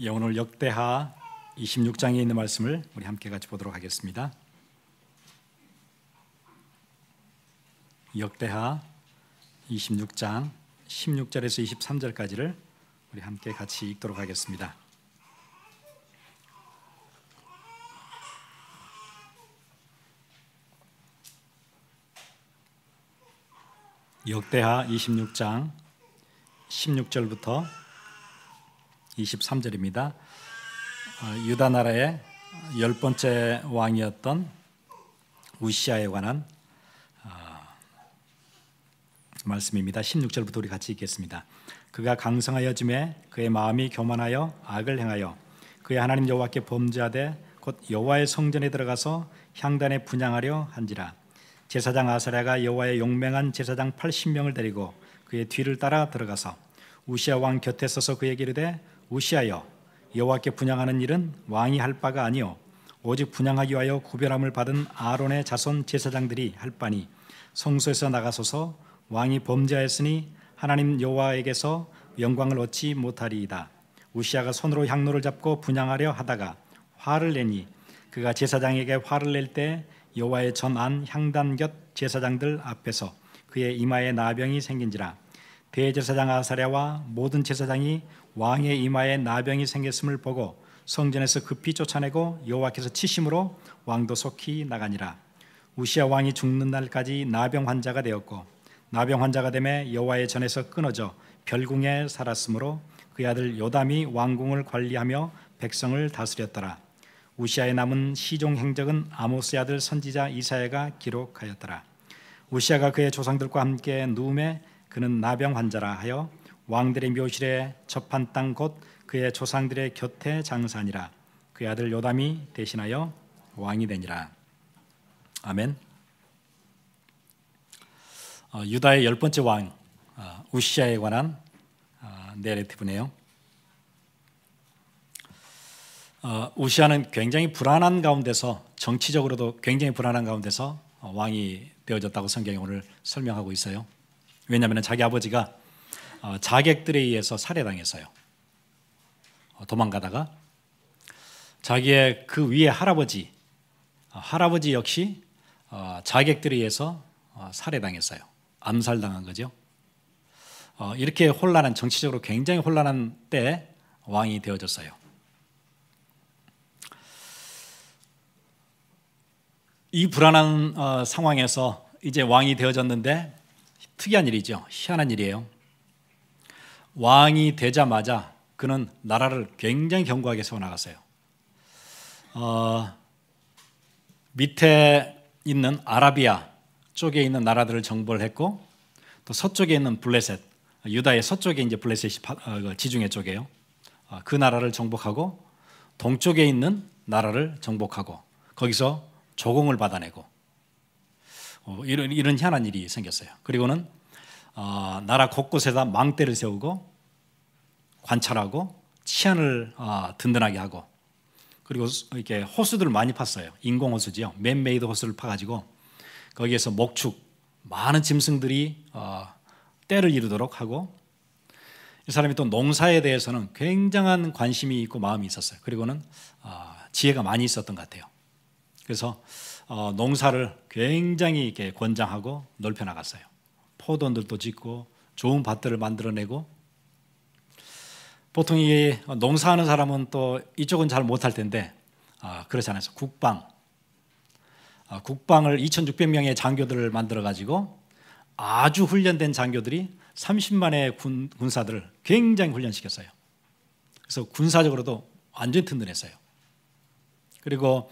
예, 오늘 역대하 26장에 있는 말씀을 우리 함께 같이 보도록 하겠습니다. 역대하 26장 16절에서 23절까지를 우리 함께 같이 읽도록 하겠습니다. 역대하 26장 16절부터 23절입니다. 어, 유다 나라의 열 번째 왕이었던 우시아에 관한 어, 말씀입니다. 16절부터 우리 같이 읽겠습니다. 그가 강성하여 짐에 그의 마음이 교만하여 악을 행하여 그의 하나님 여호와께 범죄하되 곧 여호와의 성전에 들어가서 향단에 분양하려 한지라 제사장 아사랴가 여호와의 용맹한 제사장 80명을 데리고 그의 뒤를 따라 들어가서 우시아 왕 곁에 서서 그에게 이르되 우시하여 여호와께 분양하는 일은 왕이 할 바가 아니요 오직 분양하기 위하여 구별함을 받은 아론의 자손 제사장들이 할 바니 성소에서 나가소서 왕이 범죄하였으니 하나님 여호와에게서 영광을 얻지 못하리이다. 우시아가 손으로 향로를 잡고 분양하려 하다가 화를 내니 그가 제사장에게 화를 낼 때 여호와의 전 안 향단 곁 제사장들 앞에서 그의 이마에 나병이 생긴지라 대제사장 아사랴와 모든 제사장이 왕의 이마에 나병이 생겼음을 보고 성전에서 급히 쫓아내고 여호와께서 치심으로 왕도 속히 나가니라 우시아 왕이 죽는 날까지 나병 환자가 되었고 나병 환자가 되매 여호와의 전에서 끊어져 별궁에 살았으므로 그 아들 요담이 왕궁을 관리하며 백성을 다스렸더라 우시아의 남은 시종 행적은 아모스 아들 선지자 이사야가 기록하였더라 우시아가 그의 조상들과 함께 누움에 그는 나병 환자라 하여 왕들의 묘실에 접한 땅곧 그의 조상들의 곁에 장사니라 그의 아들 요담이 대신하여 왕이 되니라 아멘. 어, 유다의 열 번째 왕 어, 우시아에 관한 어, 내레티브네요. 어, 우시아는 굉장히 불안한 가운데서 정치적으로도 굉장히 불안한 가운데서 어, 왕이 되어졌다고 성경이 오늘 설명하고 있어요. 왜냐하면 자기 아버지가 어, 자객들에 의해서 살해당했어요. 어, 도망가다가 자기의 그 위에 할아버지, 어, 할아버지 역시 자객들에 의해서 살해당했어요. 암살당한 거죠. 이렇게 혼란한 정치적으로 굉장히 혼란한 때 왕이 되어졌어요. 이 불안한 상황에서 이제 왕이 되어졌는데 특이한 일이죠. 희한한 일이에요. 왕이 되자마자 그는 나라를 굉장히 견고하게 세워나갔어요. 어, 밑에 있는 아라비아 쪽에 있는 나라들을 정벌 했고 또 서쪽에 있는 블레셋 유다의 서쪽에 이제 블레셋이 어, 그 지중해 쪽에요. 어, 그 나라를 정복하고 동쪽에 있는 나라를 정복하고 거기서 조공을 받아내고 어, 이런 이런 희한한 일이 생겼어요. 그리고는 어, 나라 곳곳에다 망대를 세우고 관찰하고 치안을 어, 든든하게 하고 그리고 이렇게 호수들을 많이 팠어요. 인공 호수지요. 맨메이드 호수를 파가지고 거기에서 목축 많은 짐승들이 어, 때를 이루도록 하고 이 사람이 또 농사에 대해서는 굉장한 관심이 있고 마음이 있었어요. 그리고는 어, 지혜가 많이 있었던 것 같아요. 그래서 어, 농사를 굉장히 이렇게 권장하고 넓혀 나갔어요. 포도원들도 짓고 좋은 밭들을 만들어내고 보통 이 농사하는 사람은 또 이쪽은 잘 못할 텐데 아, 그렇지 않아서 국방 아, 국방을 2,600명의 장교들을 만들어 가지고 아주 훈련된 장교들이 30만의 군, 군사들을 굉장히 훈련시켰어요. 그래서 군사적으로도 완전 튼튼했어요. 그리고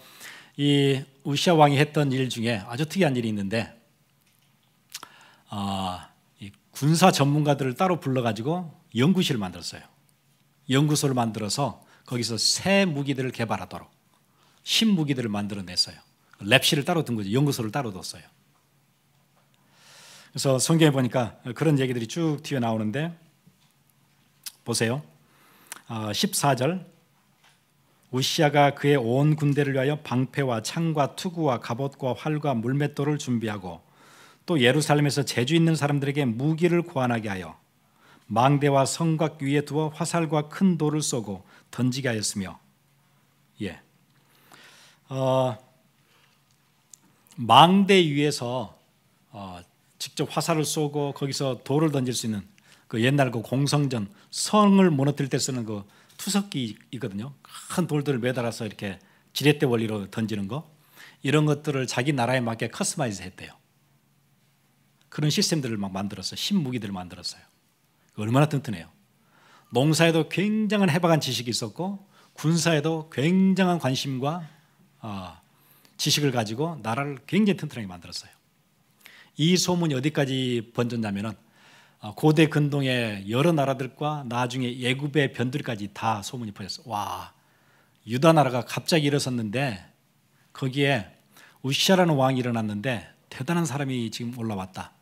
이 우시아 왕이 했던 일 중에 아주 특이한 일이 있는데 아, 군사 전문가들을 따로 불러가지고 연구실을 만들었어요. 연구소를 만들어서 거기서 새 무기들을 개발하도록 신무기들을 만들어냈어요. 랩실을 따로 둔 거죠. 연구소를 따로 뒀어요. 그래서 성경에 보니까 그런 얘기들이 쭉 튀어나오는데 보세요. 14절 아, 우시아가 그의 온 군대를 위하여 방패와 창과 투구와 갑옷과 활과 물맷돌을 준비하고 또 예루살렘에서 재주 있는 사람들에게 무기를 고안하게 하여 망대와 성곽 위에 두어 화살과 큰 돌을 쏘고 던지게 하였으며 예. 어, 망대 위에서 어, 직접 화살을 쏘고 거기서 돌을 던질 수 있는 그 옛날 그 공성전 성을 무너뜨릴 때 쓰는 그 투석기이거든요. 큰 돌들을 매달아서 이렇게 지렛대 원리로 던지는 거 이런 것들을 자기 나라에 맞게 커스마이즈 했대요. 그런 시스템들을 막 만들었어요. 신무기들을 만들었어요. 얼마나 튼튼해요. 농사에도 굉장한 해박한 지식이 있었고 군사에도 굉장한 관심과 어, 지식을 가지고 나라를 굉장히 튼튼하게 만들었어요. 이 소문이 어디까지 번졌냐면은 아, 고대 근동의 여러 나라들과 나중에 예굽의 변들까지 다 소문이 퍼졌어. 요 와, 유다 나라가 갑자기 일어섰는데 거기에 우시아라는 왕이 일어났는데 대단한 사람이 지금 올라왔다.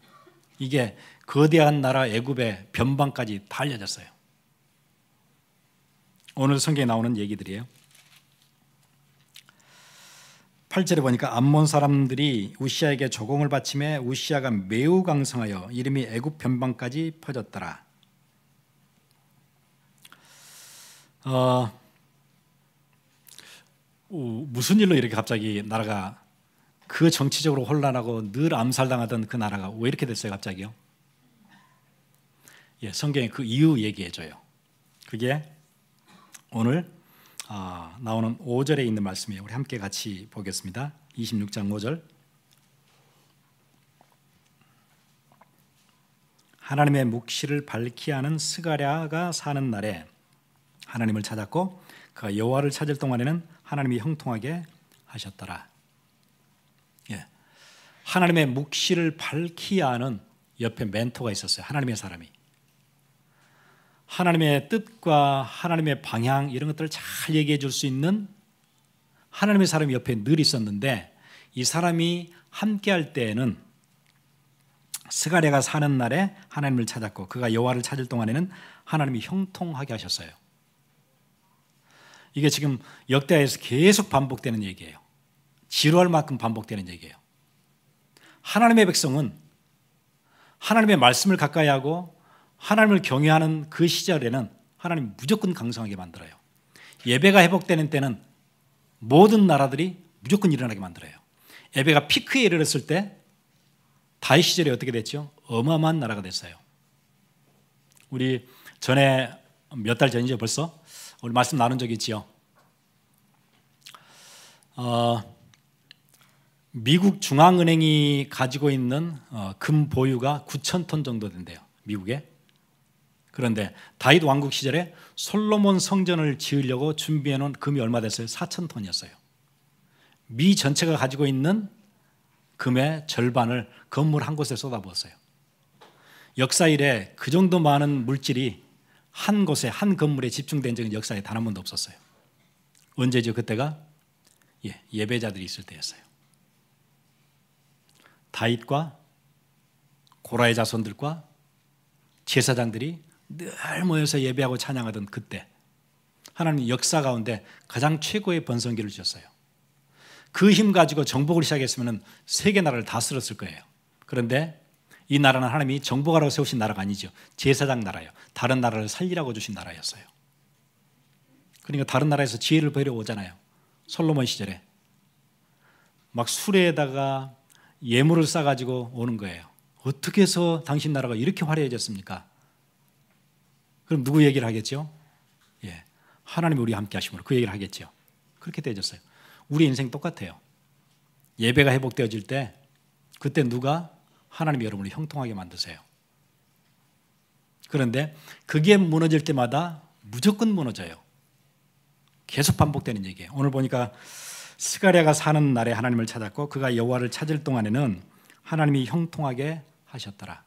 이게 거대한 나라 애굽의 변방까지 다 알려졌어요. 오늘 성경에 나오는 얘기들이에요. 8절에 보니까 암몬 사람들이 우시아에게 조공을 바침해 우시아가 매우 강성하여 이름이 애굽 변방까지 퍼졌더라. 어, 무슨 일로 이렇게 갑자기 나라가 그 정치적으로 혼란하고 늘 암살당하던 그 나라가 왜 이렇게 됐어요, 갑자기요? 예, 성경이 그 이유 얘기해 줘요. 그게 오늘 아, 나오는 5절에 있는 말씀이에요. 우리 함께 같이 보겠습니다. 26장 5절. 하나님의 묵시를 밝히 하는 스가랴가 사는 날에 하나님을 찾았고 그 여호와를 찾을 동안에는 하나님이 형통하게 하셨더라. 하나님의 묵시를 밝히야 하는 옆에 멘토가 있었어요. 하나님의 사람이. 하나님의 뜻과 하나님의 방향 이런 것들을 잘 얘기해 줄 수 있는 하나님의 사람이 옆에 늘 있었는데 이 사람이 함께 할 때에는 스가랴가 사는 날에 하나님을 찾았고 그가 여호와를 찾을 동안에는 하나님이 형통하게 하셨어요. 이게 지금 역대하에서 계속 반복되는 얘기예요. 지루할 만큼 반복되는 얘기예요. 하나님의 백성은 하나님의 말씀을 가까이 하고 하나님을 경외하는 그 시절에는 하나님 무조건 강성하게 만들어요. 예배가 회복되는 때는 모든 나라들이 무조건 일어나게 만들어요. 예배가 피크에 이르렀을 때 다윗 시절에 어떻게 됐죠? 어마어마한 나라가 됐어요. 우리 전에 몇 달 전이죠 벌써 우리 말씀 나눈 적이 있지요. 어, 미국 중앙은행이 가지고 있는 어, 금 보유가 9천 톤 정도 된대요. 미국에. 그런데 다윗 왕국 시절에 솔로몬 성전을 지으려고 준비해 놓은 금이 얼마 됐어요? 4천 톤이었어요. 미 전체가 가지고 있는 금의 절반을 건물 한 곳에 쏟아부었어요. 역사 이래 그 정도 많은 물질이 한 곳에 한 건물에 집중된 적은 역사에 단 한 번도 없었어요. 언제죠? 그때가 예, 예배자들이 있을 때였어요. 다윗과 고라의 자손들과 제사장들이 늘 모여서 예배하고 찬양하던 그때 하나님 역사 가운데 가장 최고의 번성기를 주셨어요. 그 힘 가지고 정복을 시작했으면 세계 나라를 다스렸을 거예요. 그런데 이 나라는 하나님이 정복하라고 세우신 나라가 아니죠. 제사장 나라예요. 다른 나라를 살리라고 주신 나라였어요. 그러니까 다른 나라에서 지혜를 배려 오잖아요. 솔로몬 시절에 막 수레에다가 예물을 싸가지고 오는 거예요. 어떻게 해서 당신 나라가 이렇게 화려해졌습니까? 그럼 누구 얘기를 하겠죠? 예. 하나님이 우리와 함께 하심으로 그 얘기를 하겠죠. 그렇게 되어졌어요. 우리 인생 똑같아요. 예배가 회복되어질 때 그때 누가 하나님이 여러분을 형통하게 만드세요. 그런데 그게 무너질 때마다 무조건 무너져요. 계속 반복되는 얘기예요. 오늘 보니까 스가랴가 사는 날에 하나님을 찾았고 그가 여호와를 찾을 동안에는 하나님이 형통하게 하셨더라.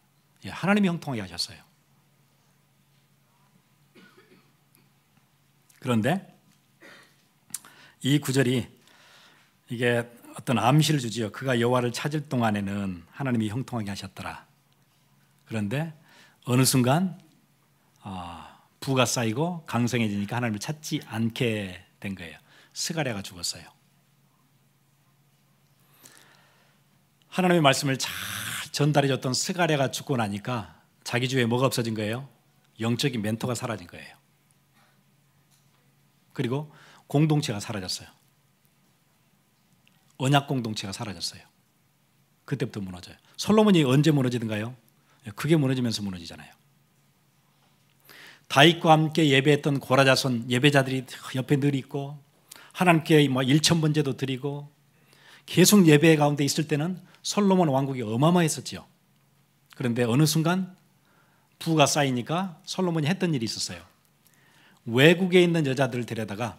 예, 하나님이 형통하게 하셨어요. 그런데 이 구절이 이게 어떤 암시를 주지요. 그가 여호와를 찾을 동안에는 하나님이 형통하게 하셨더라. 그런데 어느 순간 아, 부가 쌓이고 강성해지니까 하나님을 찾지 않게 된 거예요. 스가랴가 죽었어요. 하나님의 말씀을 잘 전달해줬던 스가랴가 죽고 나니까 자기 주위에 뭐가 없어진 거예요? 영적인 멘토가 사라진 거예요. 그리고 공동체가 사라졌어요. 언약 공동체가 사라졌어요. 그때부터 무너져요. 솔로몬이 언제 무너지든가요? 그게 무너지면서 무너지잖아요. 다윗과 함께 예배했던 고라자손 예배자들이 옆에 늘 있고 하나님께 뭐 일천 번제도 드리고 계속 예배 가운데 있을 때는 솔로몬 왕국이 어마어마했었지요. 그런데 어느 순간 부가 쌓이니까 솔로몬이 했던 일이 있었어요. 외국에 있는 여자들을 데려다가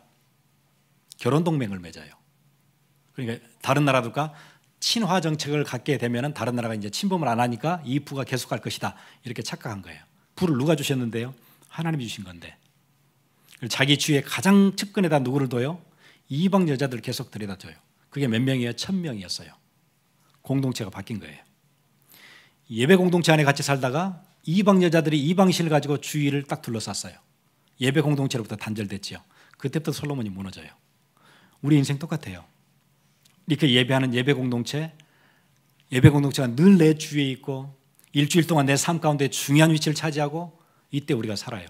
결혼 동맹을 맺어요. 그러니까 다른 나라들과 친화 정책을 갖게 되면 다른 나라가 이제 침범을 안 하니까 이 부가 계속할 것이다 이렇게 착각한 거예요. 부를 누가 주셨는데요? 하나님이 주신 건데 자기 주위에 가장 측근에다 누구를 둬요? 이방 여자들 계속 들여다줘요. 그게 몇 명이에요? 천 명이었어요. 공동체가 바뀐 거예요. 예배 공동체 안에 같이 살다가 이방 여자들이 이방신을 가지고 주위를 딱 둘러쌌어요. 예배 공동체로부터 단절됐지요. 그때부터 솔로몬이 무너져요. 우리 인생 똑같아요. 이렇게 예배하는 예배 공동체, 예배 공동체가 늘 내 주위에 있고 일주일 동안 내 삶 가운데 중요한 위치를 차지하고 이때 우리가 살아요.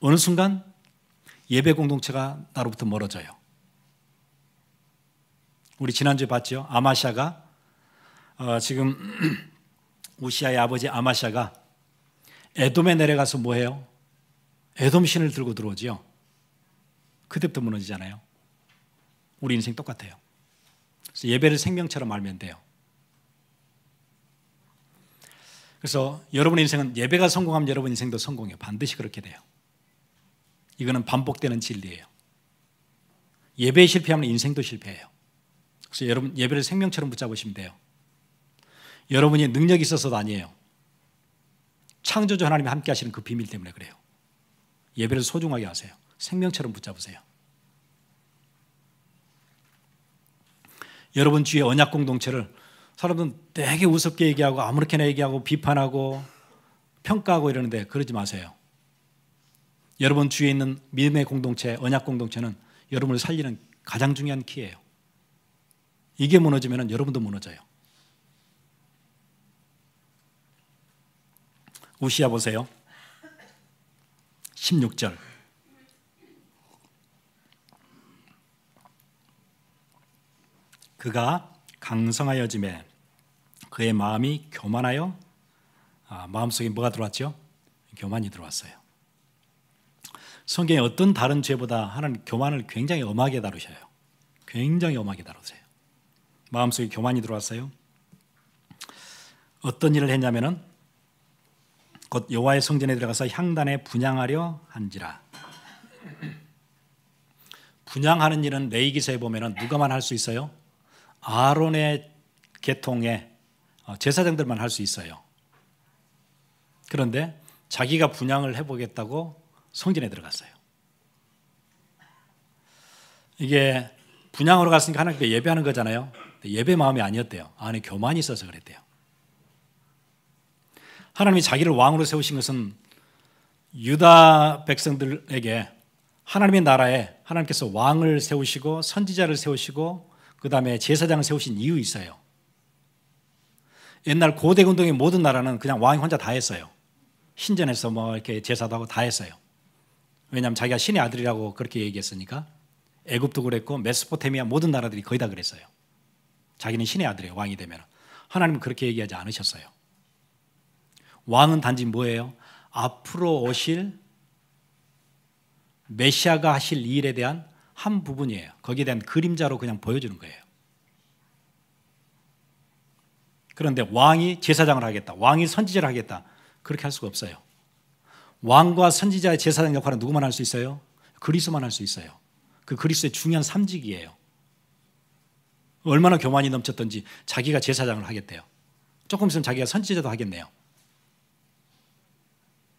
어느 순간 예배 공동체가 나로부터 멀어져요. 우리 지난주에 봤죠? 아마시아가 어, 지금 우시아의 아버지 아마샤가 에돔에 내려가서 뭐해요? 에돔 신을 들고 들어오지요. 그때부터 무너지잖아요. 우리 인생 똑같아요. 그래서 예배를 생명처럼 알면 돼요. 그래서 여러분 인생은 예배가 성공하면 여러분 인생도 성공해요. 반드시 그렇게 돼요. 이거는 반복되는 진리예요. 예배에 실패하면 인생도 실패해요. 그래서 여러분 예배를 생명처럼 붙잡으시면 돼요. 여러분이 능력이 있어서도 아니에요. 창조주 하나님이 함께 하시는 그 비밀 때문에 그래요. 예배를 소중하게 하세요. 생명처럼 붙잡으세요. 여러분 주위의 언약 공동체를 사람들은 되게 우습게 얘기하고 아무렇게나 얘기하고 비판하고 평가하고 이러는데 그러지 마세요. 여러분 주위에 있는 믿음의 공동체, 언약 공동체는 여러분을 살리는 가장 중요한 키예요. 이게 무너지면 여러분도 무너져요. 우시아 보세요. 16절. 그가 강성하여짐에 그의 마음이 교만하여 아, 마음속에 뭐가 들어왔죠? 교만이 들어왔어요. 성경에 어떤 다른 죄보다 하나님 교만을 굉장히 엄하게 다루셔요. 굉장히 엄하게 다루세요. 마음속에 교만이 들어왔어요. 어떤 일을 했냐면은 곧 여호와의 성전에 들어가서 향단에 분양하려 한지라. 분양하는 일은 레이기서에 보면은 누가만 할 수 있어요? 아론의 계통의 어, 제사장들만 할 수 있어요. 그런데 자기가 분양을 해보겠다고 성전에 들어갔어요. 이게 분양으로 갔으니까 하나님께 예배하는 거잖아요. 예배 마음이 아니었대요. 안에 교만이 있어서 그랬대요. 하나님이 자기를 왕으로 세우신 것은 유다 백성들에게 하나님의 나라에 하나님께서 왕을 세우시고 선지자를 세우시고 그 다음에 제사장을 세우신 이유 있어요. 옛날 고대운동의 모든 나라는 그냥 왕이 혼자 다 했어요. 신전에서 뭐 이렇게 제사도 하고 다 했어요. 왜냐하면 자기가 신의 아들이라고 그렇게 얘기했으니까 애굽도 그랬고 메소포테미아 모든 나라들이 거의 다 그랬어요. 자기는 신의 아들이에요. 왕이 되면 하나님은 그렇게 얘기하지 않으셨어요. 왕은 단지 뭐예요? 앞으로 오실 메시아가 하실 일에 대한 한 부분이에요. 거기에 대한 그림자로 그냥 보여주는 거예요. 그런데 왕이 제사장을 하겠다. 왕이 선지자를 하겠다. 그렇게 할 수가 없어요. 왕과 선지자의 제사장 역할은 누구만 할 수 있어요? 그리스만 할 수 있어요. 그 그리스의 중요한 삼직이에요. 얼마나 교만이 넘쳤던지 자기가 제사장을 하겠대요. 조금 있으면 자기가 선지자도 하겠네요.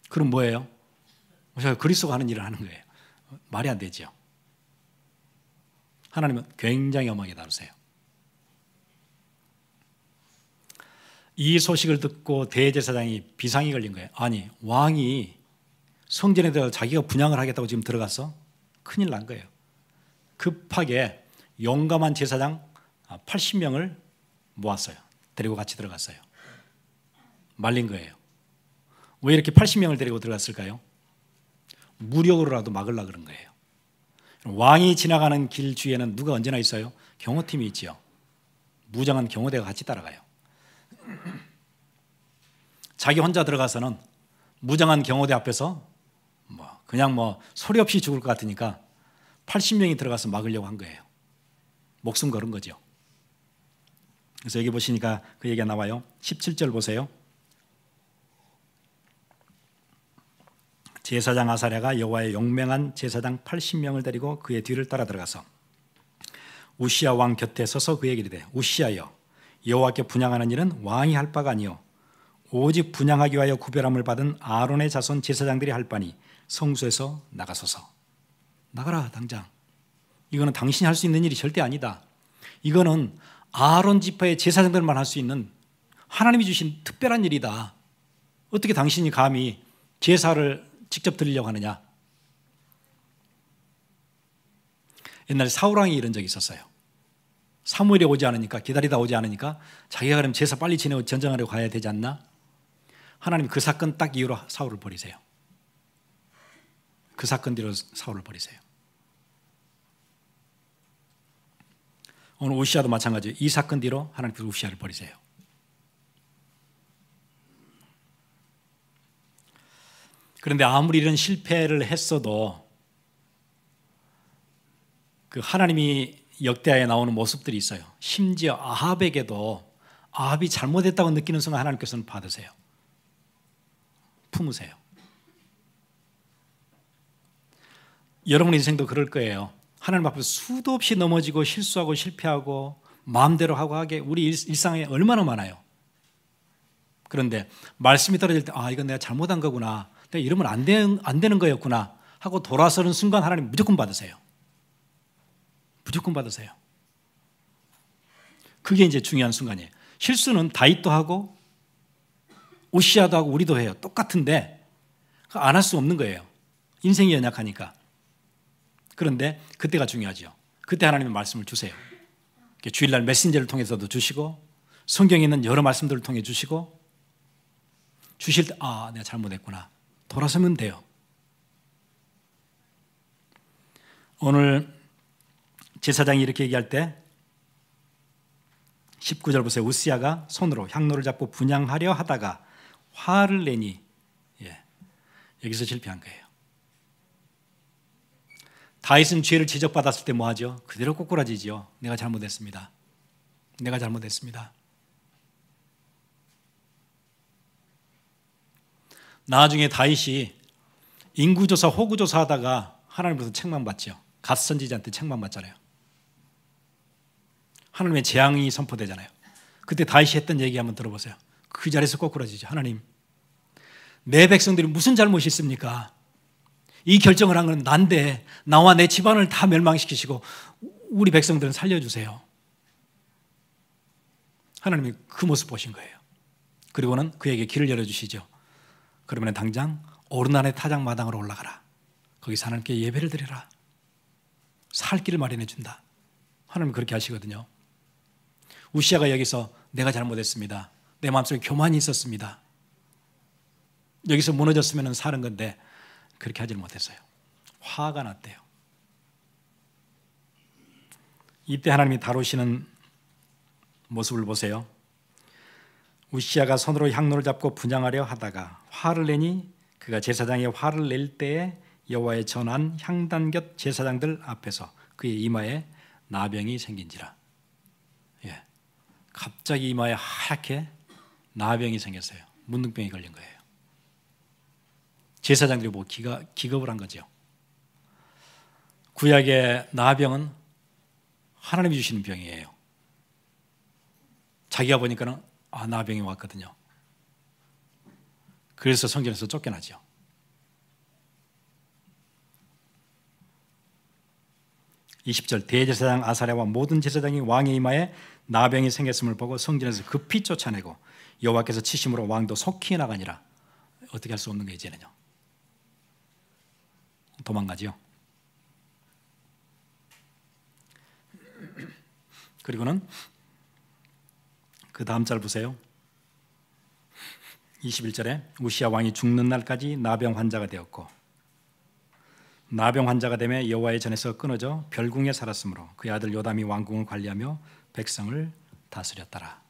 그럼 뭐예요? 그리스도가 하는 일을 하는 거예요. 말이 안 되죠. 하나님은 굉장히 엄하게 다루세요. 이 소식을 듣고 대제사장이 비상이 걸린 거예요. 아니, 왕이 성전에 들어 자기가 분양을 하겠다고 지금 들어가서 큰일 난 거예요. 급하게 용감한 제사장 80명을 모았어요. 데리고 같이 들어갔어요. 말린 거예요. 왜 이렇게 80명을 데리고 들어갔을까요? 무력으로라도 막으려 그런 거예요. 왕이 지나가는 길 주위에는 누가 언제나 있어요? 경호팀이 있지요. 무장한 경호대가 같이 따라가요. 자기 혼자 들어가서는 무장한 경호대 앞에서 뭐 그냥 뭐 소리 없이 죽을 것 같으니까 80명이 들어가서 막으려고 한 거예요. 목숨 걸은 거죠. 그래서 여기 보시니까 그 얘기가 나와요. 17절 보세요. 제사장 아사랴가 여호와의 용맹한 제사장 80명을 데리고 그의 뒤를 따라 들어가서 우시아 왕 곁에 서서 그에게 이르되 우시아여 여호와께 분양하는 일은 왕이 할 바가 아니요 오직 분양하기 위하여 구별함을 받은 아론의 자손 제사장들이 할 바니 성수에서 나가소서 나가라 당장 이거는 당신이 할 수 있는 일이 절대 아니다 이거는 아론 지파의 제사장들만 할 수 있는 하나님이 주신 특별한 일이다 어떻게 당신이 감히 제사를 직접 들으려고 하느냐? 옛날에 사울왕이 이런 적이 있었어요. 사무엘이 오지 않으니까 기다리다 오지 않으니까 자기가 그럼 제사 빨리 지내고 전쟁하러 가야 되지 않나? 하나님 그 사건 딱 이후로 사울을 버리세요. 그 사건 뒤로 사울을 버리세요. 오늘 우시아도 마찬가지. 이 사건 뒤로 하나님께서 우시아를 버리세요. 그런데 아무리 이런 실패를 했어도 그 하나님이 역대하에 나오는 모습들이 있어요. 심지어 아합에게도 아합이 잘못했다고 느끼는 순간 하나님께서는 받으세요. 품으세요. 여러분 인생도 그럴 거예요. 하나님 앞에 수도 없이 넘어지고 실수하고 실패하고 마음대로 하고 하게 우리 일상에 얼마나 많아요. 그런데 말씀이 떨어질 때아 이건 내가 잘못한 거구나 내가 이러면 안 되는, 안 되는 거였구나 하고 돌아서는 순간 하나님 무조건 받으세요. 무조건 받으세요. 그게 이제 중요한 순간이에요. 실수는 다윗도 하고 오시아도 하고 우리도 해요. 똑같은데 안 할 수 없는 거예요. 인생이 연약하니까. 그런데 그때가 중요하죠. 그때 하나님의 말씀을 주세요. 주일날 메신저를 통해서도 주시고 성경에 있는 여러 말씀들을 통해 주시고 주실 때 아 내가 잘못했구나 돌아서면 돼요. 오늘 제사장이 이렇게 얘기할 때 19절 보세요. 우스야가 손으로 향로를 잡고 분양하려 하다가 화를 내니 예, 여기서 실패한 거예요. 다윗은 죄를 지적받았을 때 뭐하죠? 그대로 꼬꾸라지지 내가 잘못했습니다. 내가 잘못했습니다. 나중에 다윗이 인구조사, 호구조사 하다가 하나님으로부 책망받죠. 갓 선지자한테 책망받잖아요. 하나님의 재앙이 선포되잖아요. 그때 다윗이 했던 얘기 한번 들어보세요. 그 자리에서 꼬꾸라지죠. 하나님, 내 백성들이 무슨 잘못이 있습니까? 이 결정을 한 건 난데 나와 내 집안을 다 멸망시키시고 우리 백성들은 살려주세요. 하나님이 그 모습 보신 거예요. 그리고는 그에게 길을 열어주시죠. 그러면 당장 오른날의 타작 마당으로 올라가라. 거기서 하나님께 예배를 드리라. 살 길을 마련해 준다. 하나님 그렇게 하시거든요. 우시아가 여기서 내가 잘못했습니다. 내 마음속에 교만이 있었습니다. 여기서 무너졌으면 사는 건데 그렇게 하질 못했어요. 화가 났대요. 이때 하나님이 다루시는 모습을 보세요. 우시아가 손으로 향로를 잡고 분양하려 하다가 화를 내니 그가 제사장의 화를 낼 때에 여호와의 전한 향단 곁 제사장들 앞에서 그의 이마에 나병이 생긴지라. 예, 갑자기 이마에 하얗게 나병이 생겼어요. 문둥병이 걸린 거예요. 제사장들이 보고 뭐 기가, 기겁을 한 거죠. 구약의 나병은 하나님이 주시는 병이에요. 자기가 보니까는 아나병이 왔거든요. 그래서 성전에서 쫓겨나죠. 2 0절 대제사장 아사랴와 모든 제사장이 왕의 이마에 나병이 생겼음을 보고 성전에서 급히 쫓아내고 여호와께서 치심으로 왕도 속히 나가니라. 어떻게 할 수 없는 게 이제는요. 도망가지요. 그리고는 그 다음 절 보세요. 21절에 우시아 왕이 죽는 날까지 나병 환자가 되었고 나병 환자가 되매 여호와의 전에서 끊어져 별궁에 살았으므로 그의 아들 요담이 왕궁을 관리하며 백성을 다스렸더라.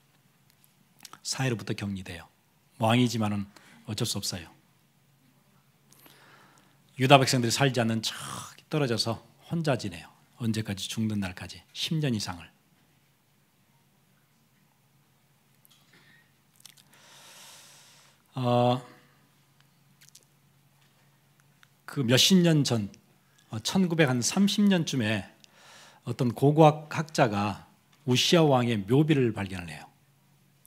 사해로부터 격리돼요. 왕이지만은 어쩔 수 없어요. 유다 백성들이 살지 않는 척 떨어져서 혼자 지내요. 언제까지 죽는 날까지 10년 이상을. 어, 그 몇십 년 전, 1930년쯤에 어, 어떤 고고학 학자가 우시아 왕의 묘비를 발견을 해요.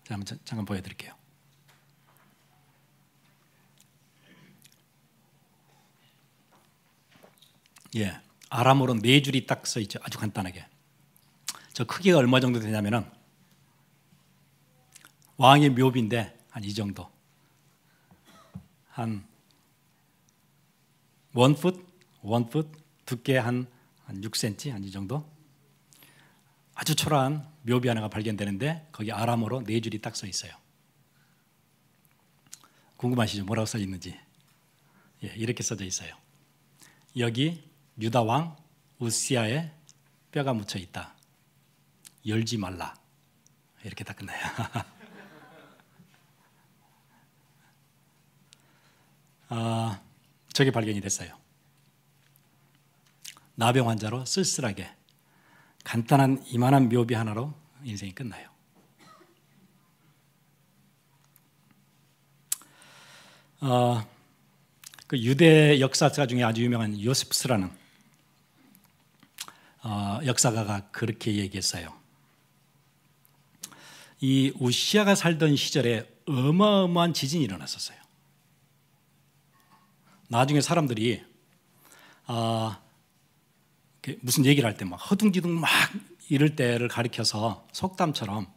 잠깐, 잠깐 보여드릴게요. 예, 아람어로 네 줄이 딱 써 있죠. 아주 간단하게. 저 크기가 얼마 정도 되냐면은 왕의 묘비인데 한 이 정도. 한 원풋, 원풋 두께 한, 한 6cm 한 이 정도 아주 초라한 묘비 하나가 발견되는데 거기 아람어로 네 줄이 딱 써 있어요. 궁금하시죠? 뭐라고 써 있는지. 예, 이렇게 써져 있어요. 여기 유다 왕 우시아의 뼈가 묻혀 있다. 열지 말라. 이렇게 다 끝나요. 어, 저게 발견이 됐어요. 나병 환자로 쓸쓸하게 간단한 이만한 묘비 하나로 인생이 끝나요. 어, 그 유대 역사가 중에 아주 유명한 요스스라는 어, 아, 역사가가 그렇게 얘기했어요. 이 우시아가 살던 시절에 어마어마한 지진이 일어났었어요. 나중에 사람들이 아, 무슨 얘기를 할 때 막 허둥지둥 막 이럴 때를 가리켜서 속담처럼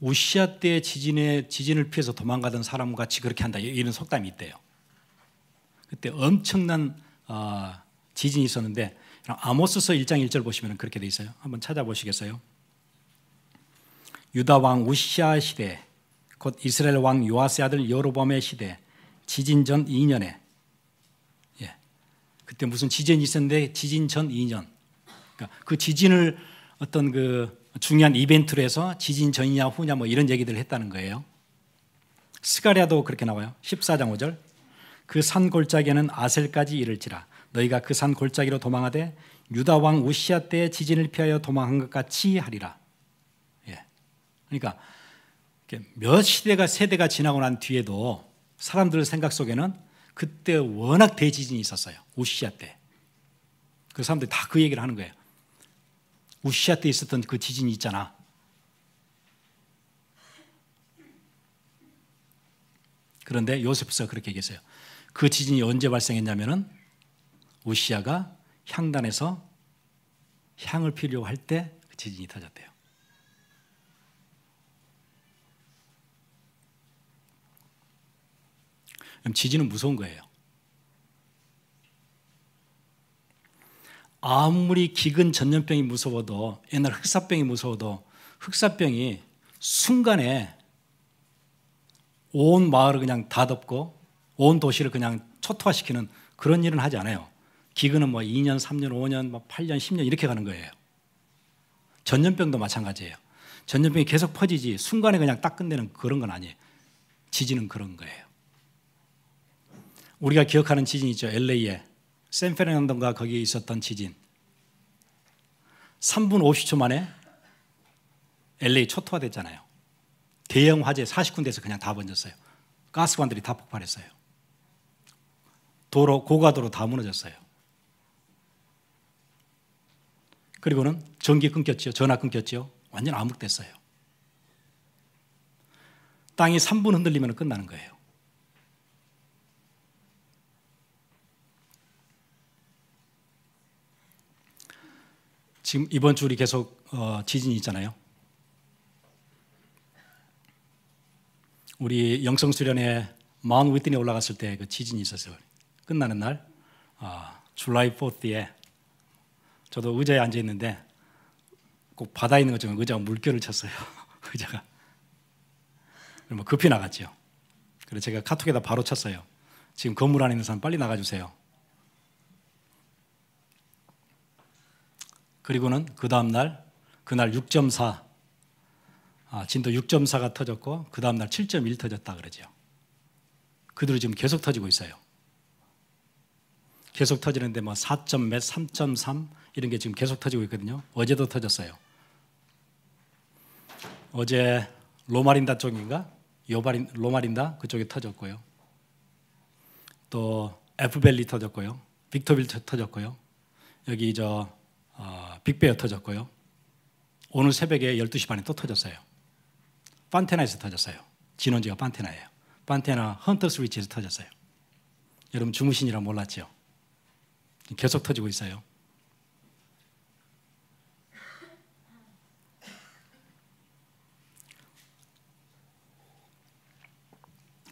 우시아 때 지진에 지진을 피해서 도망가던 사람 같이 그렇게 한다 이런 속담이 있대요. 그때 엄청난 어, 지진이 있었는데 아모스서 1장 1절 보시면 그렇게 돼 있어요. 한번 찾아보시겠어요? 유다 왕 우시아 시대 곧 이스라엘 왕 요아스 아들 여로밤의 시대 지진 전 2년에 그때 무슨 지진이 있었는데 지진 전 2년. 그러니까 그 지진을 어떤 그 중요한 이벤트로 해서 지진 전이냐 후냐 뭐 이런 얘기들을 했다는 거예요. 스가랴도 그렇게 나와요. 14장 5절. 그 산 골짜기에는 아셀까지 이를지라 너희가 그 산 골짜기로 도망하되 유다 왕 우시아 때 지진을 피하여 도망한 것 같이 하리라. 예. 그러니까 몇 시대가 세대가 지나고 난 뒤에도 사람들 생각 속에는 그때 워낙 대지진이 있었어요. 우시아 때. 그 사람들이 다 그 얘기를 하는 거예요. 우시아 때 있었던 그 지진이 있잖아. 그런데 요셉스가 그렇게 얘기했어요. 그 지진이 언제 발생했냐면은 우시아가 향단에서 향을 피우려고 할 때 그 지진이 터졌대요. 그럼 지진은 무서운 거예요. 아무리 기근 전염병이 무서워도 옛날 흑사병이 무서워도 흑사병이 순간에 온 마을을 그냥 다 덮고 온 도시를 그냥 초토화시키는 그런 일은 하지 않아요. 기근은 뭐 2년, 3년, 5년, 8년, 뭐 10년 이렇게 가는 거예요. 전염병도 마찬가지예요. 전염병이 계속 퍼지지 순간에 그냥 딱 끝내는 그런 건 아니에요. 지지는 그런 거예요. 우리가 기억하는 지진 있죠. LA에 샌페르란도가 거기에 있었던 지진. 3분 50초 만에 LA 초토화됐잖아요. 대형 화재 40군데에서 그냥 다 번졌어요. 가스관들이 다 폭발했어요. 도로 고가도로 다 무너졌어요. 그리고는 전기 끊겼죠. 전화 끊겼죠. 완전 암흑됐어요. 땅이 3분 흔들리면 끝나는 거예요. 지금 이번 주이 계속 어, 지진이 있잖아요. 우리 영성 수련회 마운 위튼에 올라갔을 때 그 지진이 있었어요. 끝나는 날, 아, 줄라이 4th에 저도 의자에 앉아 있는데 꼭바다 있는 것처럼 의자가 물결을 쳤어요. 의자가. 그럼 뭐 급히 나갔죠. 그래서 제가 카톡에다 바로 쳤어요. 지금 건물 안에 있는 사람 빨리 나가주세요. 그리고는 그 다음날 그날 6.4 아, 진도 6.4가 터졌고 그 다음날 7.1 터졌다 그러죠. 그대로 지금 계속 터지고 있어요. 계속 터지는데 뭐 4.몇, 3.3 이런 게 지금 계속 터지고 있거든요. 어제도 터졌어요. 어제 로마린다 쪽인가? 요바린 로마린다 그쪽에 터졌고요. 또 에프벨리 터졌고요. 빅토빌 터졌고요. 여기 저 빅베어 터졌고요. 오늘 새벽에 12시 반에 또 터졌어요. 판테나에서 터졌어요. 진원지가 판테나예요. 판테나 헌터스 위치에서 터졌어요. 여러분 주무신이라 몰랐죠? 계속 터지고 있어요.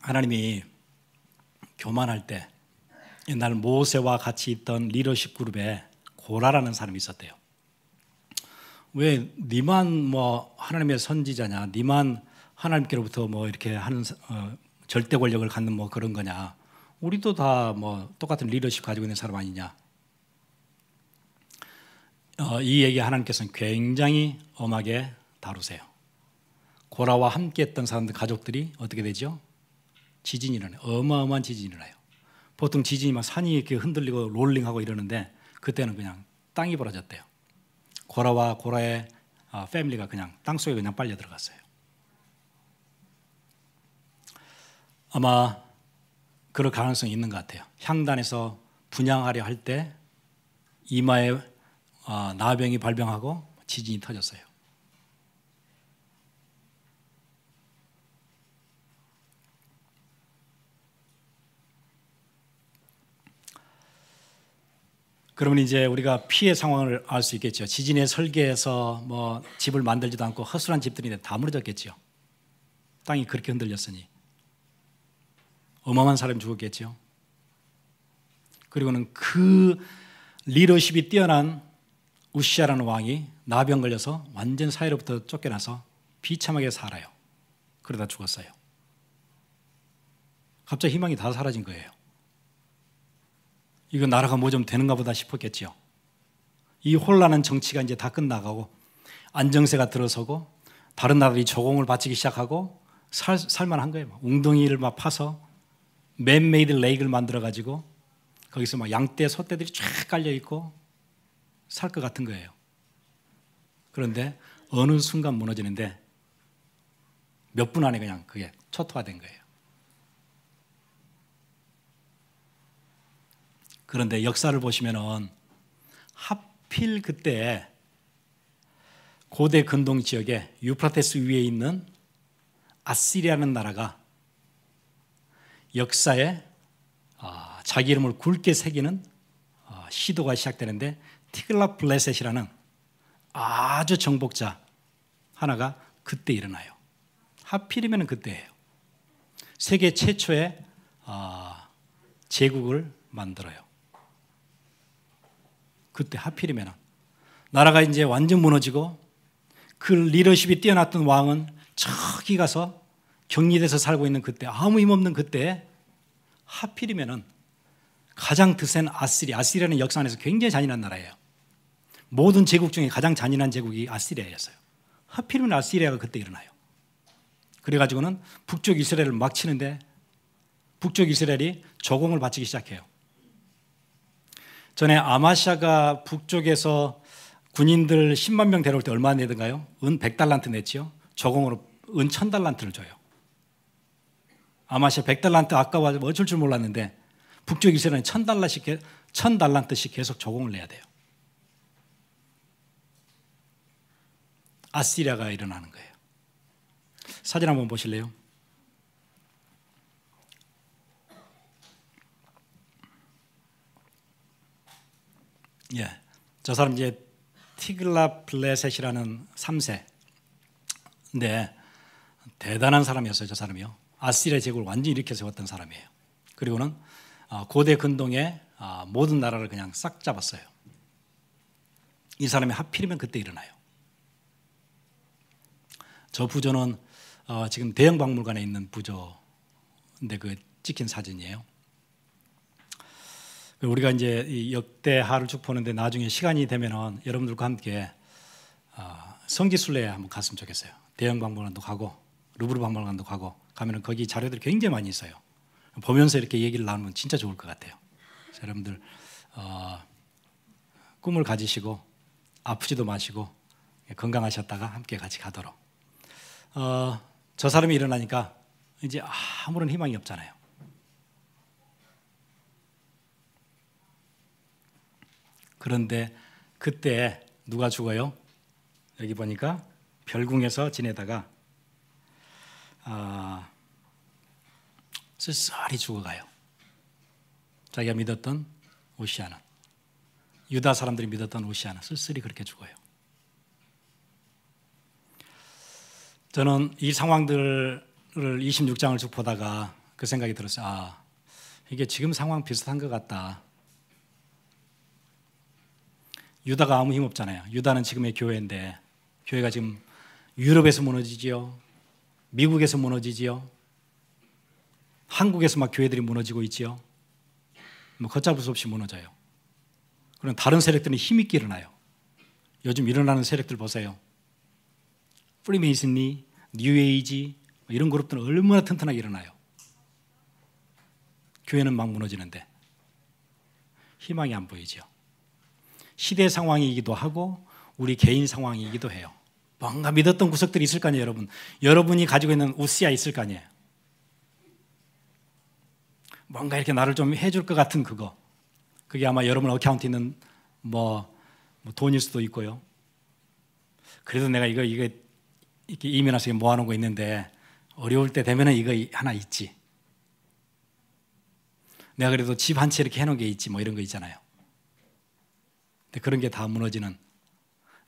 하나님이 교만할 때 옛날 모세와 같이 있던 리더십 그룹에 고라라는 사람이 있었대요. 왜 니만 뭐 하나님의 선지자냐, 니만 하나님께로부터 뭐 이렇게 하는 어, 절대 권력을 갖는 뭐 그런 거냐. 우리도 다 뭐 똑같은 리더십 가지고 있는 사람 아니냐. 어, 이 얘기 하나님께서는 굉장히 엄하게 다루세요. 고라와 함께했던 사람들 가족들이 어떻게 되죠? 지진이 일어나요. 어마어마한 지진이 일어나요. 보통 지진이 막 산이 이렇게 흔들리고 롤링하고 이러는데 그때는 그냥 땅이 벌어졌대요. 고라와 고라의 패밀리가 어, 그냥 땅속에 그냥 빨려 들어갔어요. 아마 그럴 가능성이 있는 것 같아요. 향단에서 분양하려 할 때 이마에 어, 나병이 발병하고 지진이 터졌어요. 그러면 이제 우리가 피해 상황을 알 수 있겠죠. 지진의 설계에서 뭐 집을 만들지도 않고 허술한 집들이 다 무너졌겠죠. 땅이 그렇게 흔들렸으니 어마어마한 사람이 죽었겠죠. 그리고는 그 리더십이 뛰어난 우시아라는 왕이 나병 걸려서 완전 사회로부터 쫓겨나서 비참하게 살아요. 그러다 죽었어요. 갑자기 희망이 다 사라진 거예요. 이거 나라가 뭐 좀 되는가 보다 싶었겠지요. 이 혼란한 정치가 이제 다 끝나가고 안정세가 들어서고 다른 나라들이 조공을 바치기 시작하고 살, 살만한 거예요. 막 웅덩이를 막 파서 맨메이드 레이크를 만들어 가지고 거기서 막 양떼, 소떼들이 쫙 깔려 있고 살 것 같은 거예요. 그런데 어느 순간 무너지는데 몇 분 안에 그냥 그게 초토화된 거예요. 그런데 역사를 보시면은 하필 그때 고대 근동 지역에 유프라테스 위에 있는 아시리아는 나라가 역사에 아, 자기 이름을 굵게 새기는 아, 시도가 시작되는데 티글라 플레셋이라는 아주 정복자 하나가 그때 일어나요. 하필이면 그때예요. 세계 최초의 아, 제국을 만들어요. 그때 하필이면 나라가 이제 완전 무너지고 그 리더십이 뛰어났던 왕은 저기 가서 격리돼서 살고 있는 그때 아무 힘없는 그때 하필이면은 가장 드센 아스리 아스리라는 역사 안에서 굉장히 잔인한 나라예요. 모든 제국 중에 가장 잔인한 제국이 아스리아였어요. 하필이면 아스리아가 그때 일어나요. 그래가지고는 북쪽 이스라엘을 막 치는데 북쪽 이스라엘이 조공을 바치기 시작해요. 전에 아마샤가 북쪽에서 군인들 10만 명 데려올 때 얼마 내던가요? 은 100달란트 냈지요. 저공으로 은 1000달란트를 줘요. 아마샤 100달란트 아까 와서 어쩔 줄 몰랐는데 북쪽 이스라엘은 1000달란트씩 1000달란트씩 계속 저공을 내야 돼요. 아시리아가 일어나는 거예요. 사진 한번 보실래요? 예, 저 사람 이제 티글라플레셋이라는 3세인데 네, 대단한 사람이었어요. 저 사람이요. 아시리아 제국을 완전히 일으켜 세웠던 사람이에요. 그리고는 아, 고대 근동의 아, 모든 나라를 그냥 싹 잡았어요. 이 사람이 하필이면 그때 일어나요. 저 부조는 어, 지금 대형 박물관에 있는 부조인데 그 찍힌 사진이에요. 우리가 이제 역대 하를 쭉 보는데 나중에 시간이 되면은 여러분들과 함께 아, 성지순례에 한번 갔으면 좋겠어요. 대형 박물관도 가고 루브르 박물관도 가고 가면은 거기 자료들이 굉장히 많이 있어요. 보면서 이렇게 얘기를 나누면 진짜 좋을 것 같아요. 여러분들 어, 꿈을 가지시고 아프지도 마시고 건강하셨다가 함께 같이 가도록. 어, 저 사람이 일어나니까 이제 아무런 희망이 없잖아요. 그런데 그때 누가 죽어요? 여기 보니까 별궁에서 지내다가 아, 쓸쓸히 죽어가요. 자기가 믿었던 오시아는 유다 사람들이 믿었던 오시아는 쓸쓸히 그렇게 죽어요. 저는 이 상황들을 26장을 쭉 보다가 그 생각이 들었어요. 아, 이게 지금 상황 비슷한 것 같다. 유다가 아무 힘 없잖아요. 유다는 지금의 교회인데 교회가 지금 유럽에서 무너지지요. 미국에서 무너지지요. 한국에서 막 교회들이 무너지고 있지요. 뭐 걷잡을 수 없이 무너져요. 그럼 다른 세력들은 힘있게 일어나요. 요즘 일어나는 세력들 보세요. 프리메이슨리, 뉴에이지 뭐 이런 그룹들은 얼마나 튼튼하게 일어나요. 교회는 막 무너지는데 희망이 안 보이죠. 시대 상황이기도 하고 우리 개인 상황이기도 해요. 뭔가 믿었던 구석들이 있을 거 아니에요, 여러분. 여러분이 가지고 있는 우시아 있을 거 아니에요. 뭔가 이렇게 나를 좀 해줄 것 같은 그거. 그게 아마 여러분 어카운트 있는 뭐, 뭐 돈일 수도 있고요. 그래도 내가 이거 이거 이렇게 이민와서 모아놓은 거 있는데 어려울 때 되면은 이거 하나 있지. 내가 그래도 집 한 채 이렇게 해놓은 게 있지 뭐 이런 거 있잖아요. 근데 그런 게 다 무너지는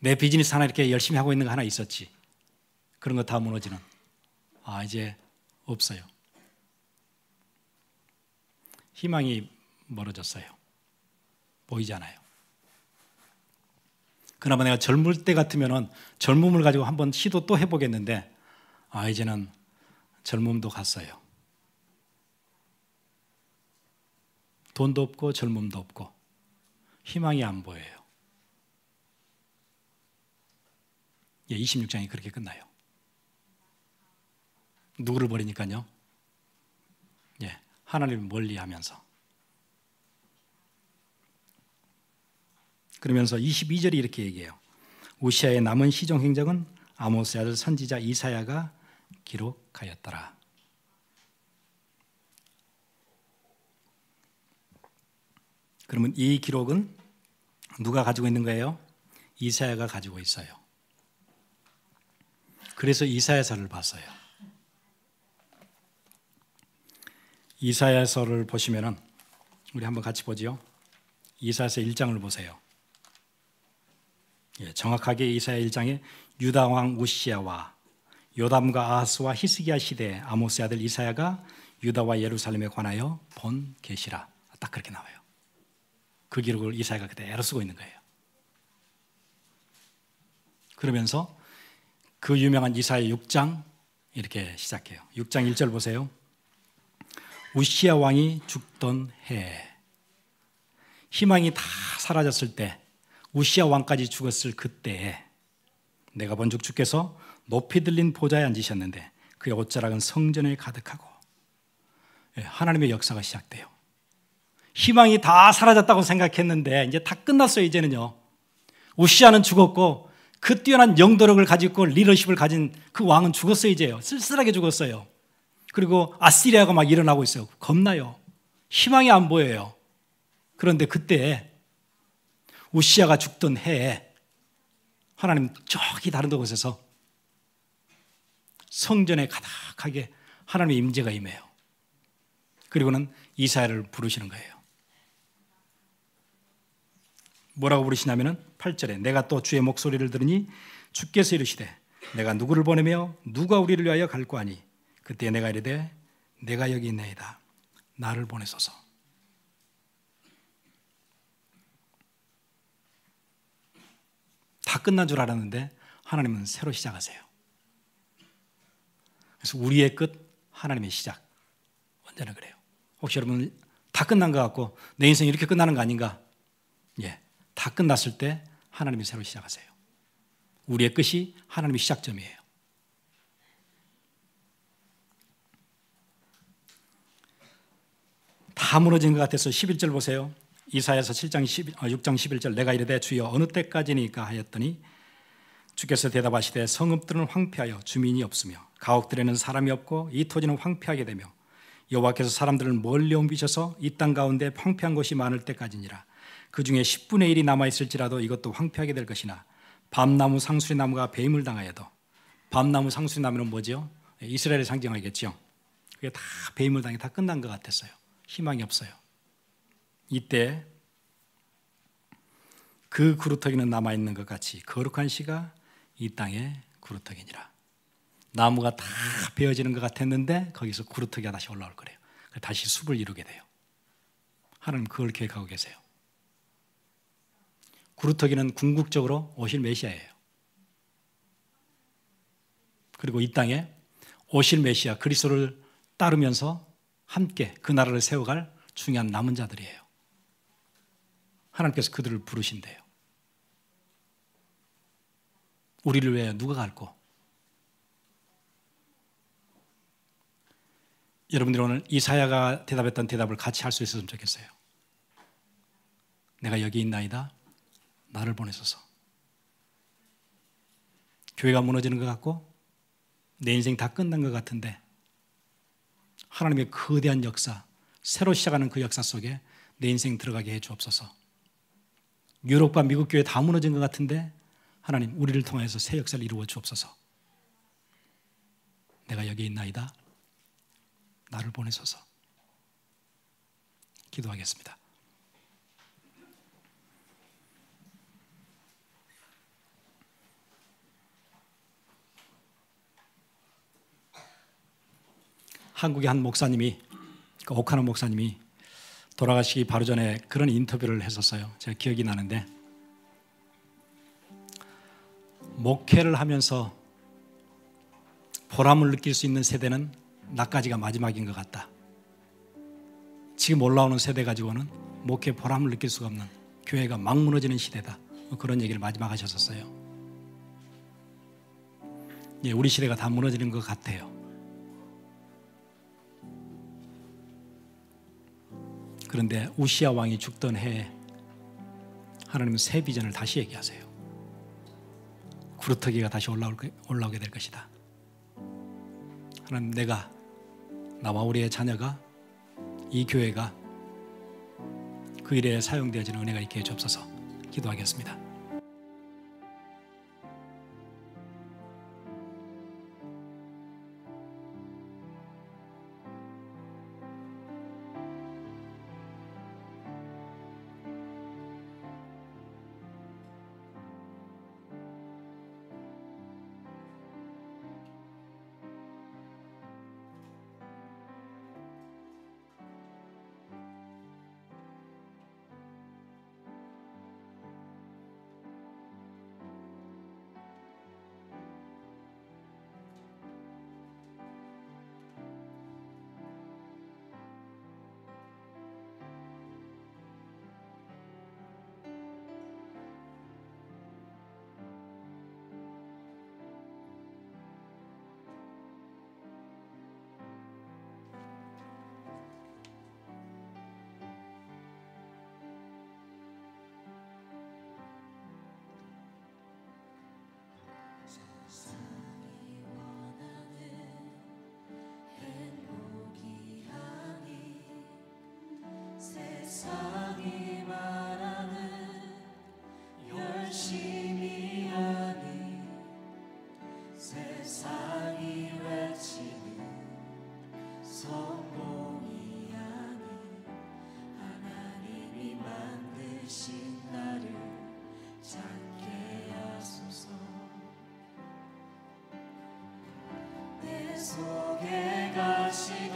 내 비즈니스 하나 이렇게 열심히 하고 있는 거 하나 있었지. 그런 거 다 무너지는 아 이제 없어요. 희망이 멀어졌어요. 보이잖아요. 그나마 내가 젊을 때 같으면은 젊음을 가지고 한번 시도 또 해보겠는데 아 이제는 젊음도 갔어요. 돈도 없고 젊음도 없고 희망이 안 보여요. 예, 26장이 그렇게 끝나요. 누구를 버리니까요? 예, 하나님을 멀리 하면서. 그러면서 22절이 이렇게 얘기해요. 우시아의 남은 시종 행적은 아모스의 아들 선지자 이사야가 기록하였더라. 그러면 이 기록은 누가 가지고 있는 거예요? 이사야가 가지고 있어요. 그래서 이사야서를 봤어요. 이사야서를 보시면은 우리 한번 같이 보지요. 이사야서 1장을 보세요. 예, 정확하게 이사야 1장에 유다 왕 우시야와 요담과 아하스와 히스기야 시대 아모스 아들 이사야가 유다와 예루살렘에 관하여 본 계시라 딱 그렇게 나와요. 그 기록을 이사야가 그때 애로 쓰고 있는 거예요. 그러면서 그 유명한 이사야 6장 이렇게 시작해요. 6장 1절 보세요. 우시아 왕이 죽던 해 희망이 다 사라졌을 때 우시아 왕까지 죽었을 그때에 내가 본즉 주께서 높이 들린 보좌에 앉으셨는데 그의 옷자락은 성전을 가득하고 예, 하나님의 역사가 시작돼요. 희망이 다 사라졌다고 생각했는데 이제 다 끝났어요, 이제는요. 우시아는 죽었고 그 뛰어난 영도력을 가지고 리더십을 가진 그 왕은 죽었어요, 이제요. 쓸쓸하게 죽었어요. 그리고 아시리아가 막 일어나고 있어요. 겁나요. 희망이 안 보여요. 그런데 그때 우시아가 죽던 해에 하나님 저기 다른 곳에서 성전에 가득하게 하나님의 임재가 임해요. 그리고는 이사야를 부르시는 거예요. 뭐라고 부르시냐면은 8절에 내가 또 주의 목소리를 들으니 주께서 이르시되 내가 누구를 보내며 누가 우리를 위하여 갈거하니 그때 내가 이르되 내가 여기 있나이다 나를 보내소서 다 끝난 줄 알았는데 하나님은 새로 시작하세요. 그래서 우리의 끝 하나님의 시작 언제나 그래요. 혹시 여러분 다 끝난 것 같고 내 인생 이 이렇게 끝나는 거 아닌가 다 끝났을 때 하나님이 새로 시작하세요. 우리의 끝이 하나님의 시작점이에요. 다 무너진 것 같아서 11절 보세요. 이사야서 7장 11, 6장 11절 내가 이르되 주여 어느 때까지니까 하였더니 주께서 대답하시되 성읍들은 황폐하여 주민이 없으며 가옥들에는 사람이 없고 이 토지는 황폐하게 되며 여호와께서 사람들을 멀리 옮기셔서 이 땅 가운데 황폐한 곳이 많을 때까지니라 그 중에 10분의 1이 남아 있을지라도 이것도 황폐하게 될 것이나 밤나무 상수리나무가 배임을 당하여도 밤나무 상수리나무는 뭐죠 예, 이스라엘을 상징하겠죠 그게 다 배임을 당해 다 끝난 것 같았어요. 희망이 없어요. 이때 그 구루터기는 남아 있는 것 같이 거룩한 씨가 이 땅에 구루터기니라. 나무가 다 베어지는 것 같았는데 거기서 구루터기가 다시 올라올 거래요. 다시 숲을 이루게 돼요. 하나님 그걸 계획하고 계세요. 구루터기는 궁극적으로 오실 메시아예요. 그리고 이 땅에 오실 메시아 그리스도를 따르면서 함께 그 나라를 세워갈 중요한 남은 자들이에요. 하나님께서 그들을 부르신대요. 우리를 위해 누가 갈고? 여러분들이 오늘 이사야가 대답했던 대답을 같이 할 수 있었으면 좋겠어요. 내가 여기 있나이다. 나를 보내소서. 교회가 무너지는 것 같고 내 인생 다 끝난 것 같은데 하나님의 거대한 역사, 새로 시작하는 그 역사 속에 내 인생 들어가게 해 주옵소서. 유럽과 미국 교회 다 무너진 것 같은데 하나님 우리를 통해서 새 역사를 이루어 주옵소서. 내가 여기 있나이다. 나를 보내소서. 기도하겠습니다. 한국의 한 목사님이 그 오카노 목사님이 돌아가시기 바로 전에 그런 인터뷰를 했었어요. 제가 기억이 나는데 목회를 하면서 보람을 느낄 수 있는 세대는 나까지가 마지막인 것 같다. 지금 올라오는 세대 가지고는 목회 보람을 느낄 수가 없는 교회가 막 무너지는 시대다. 뭐 그런 얘기를 마지막 하셨었어요. 예, 우리 시대가 다 무너지는 것 같아요. 그런데 우시아 왕이 죽던 해 하나님은 새 비전을 다시 얘기하세요. 구루터기가 다시 올라올, 올라오게 될 것이다. 하나님 내가 나와 우리의 자녀가 이 교회가 그 일에 사용되어지는 은혜가 있게 해주옵소서 기도하겠습니다. 세상이 말하는 열심히 아닌 세상이 외치는 성공이 아닌 하나님이 만드신 나를 찾게 하소서 내 속에 가시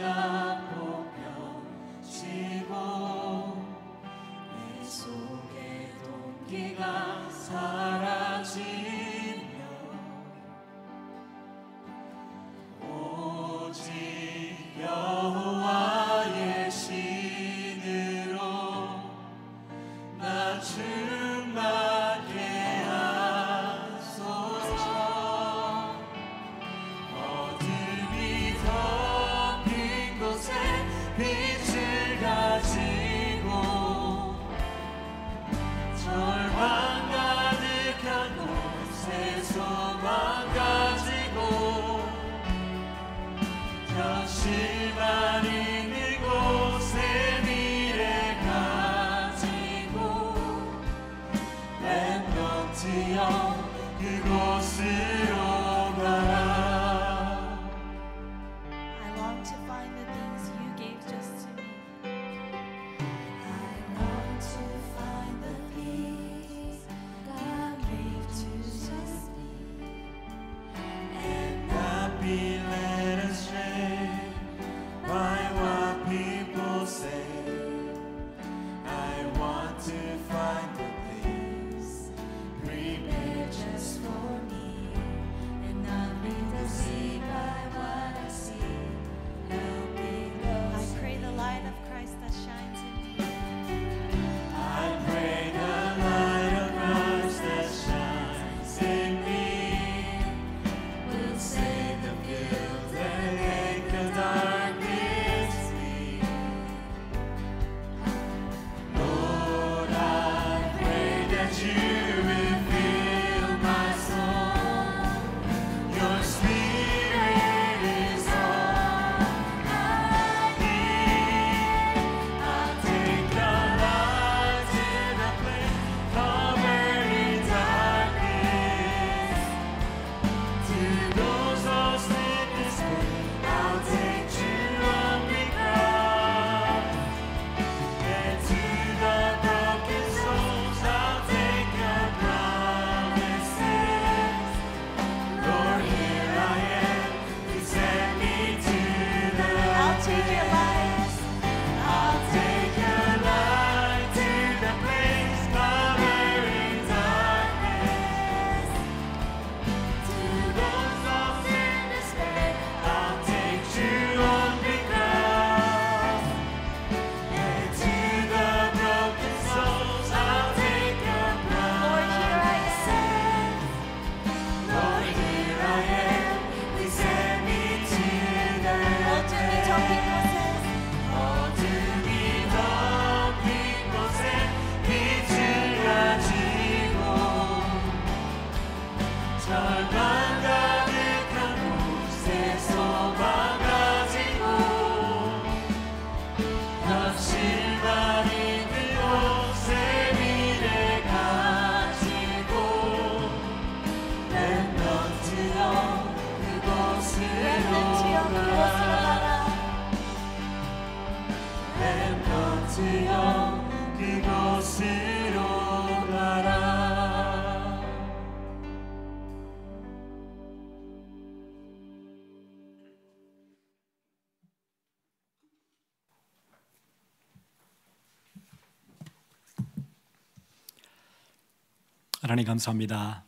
하나님 감사합니다.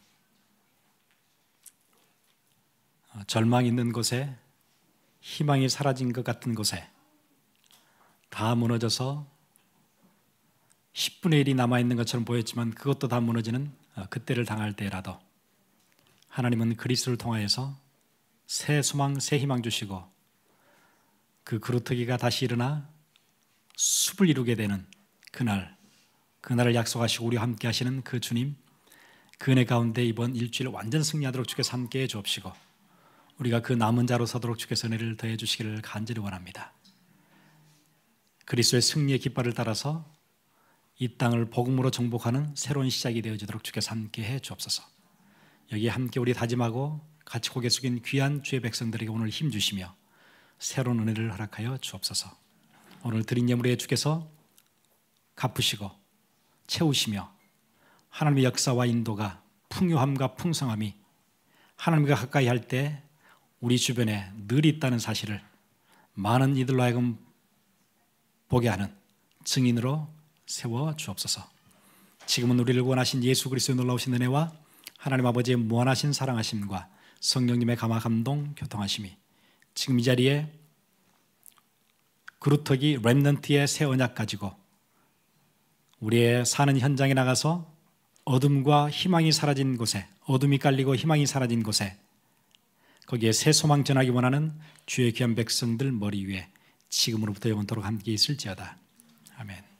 어, 절망 있는 곳에 희망이 사라진 것 같은 곳에 다 무너져서 10분의 1이 남아 있는 것처럼 보였지만 그것도 다 무너지는 어, 그때를 당할 때라도 하나님은 그리스도를 통하여서 새 소망, 새 희망 주시고 그 그루터기가 다시 일어나 숲을 이루게 되는 그날 그날을 약속하시고 우리와 함께 하시는 그 주님 그 은혜 가운데 이번 일주일 완전 승리하도록 주께서 함께해 주옵시고 우리가 그 남은 자로 서도록 주께서 은혜를 더해 주시기를 간절히 원합니다. 그리스의 승리의 깃발을 따라서 이 땅을 복음으로 정복하는 새로운 시작이 되어지도록 주께서 함께해 주옵소서. 여기에 함께 우리 다짐하고 같이 고개 숙인 귀한 주의 백성들에게 오늘 힘 주시며 새로운 은혜를 허락하여 주옵소서. 오늘 드린 예물에 주께서 갚으시고 채우시며 하나님의 역사와 인도가 풍요함과 풍성함이 하나님과 가까이 할 때 우리 주변에 늘 있다는 사실을 많은 이들로 하여금 보게 하는 증인으로 세워 주옵소서. 지금은 우리를 구원하신 예수 그리스도의 놀라우신 은혜와 하나님 아버지의 무한하신 사랑하심과 성령님의 감화 감동 교통하심이 지금 이 자리에 그루터기 렘넌트의 새 언약 가지고 우리의 사는 현장에 나가서 어둠과 희망이 사라진 곳에 어둠이 깔리고 희망이 사라진 곳에 거기에 새 소망 전하기 원하는 주의 귀한 백성들 머리 위에 지금으로부터 영원토록 함께 있을지어다. 아멘.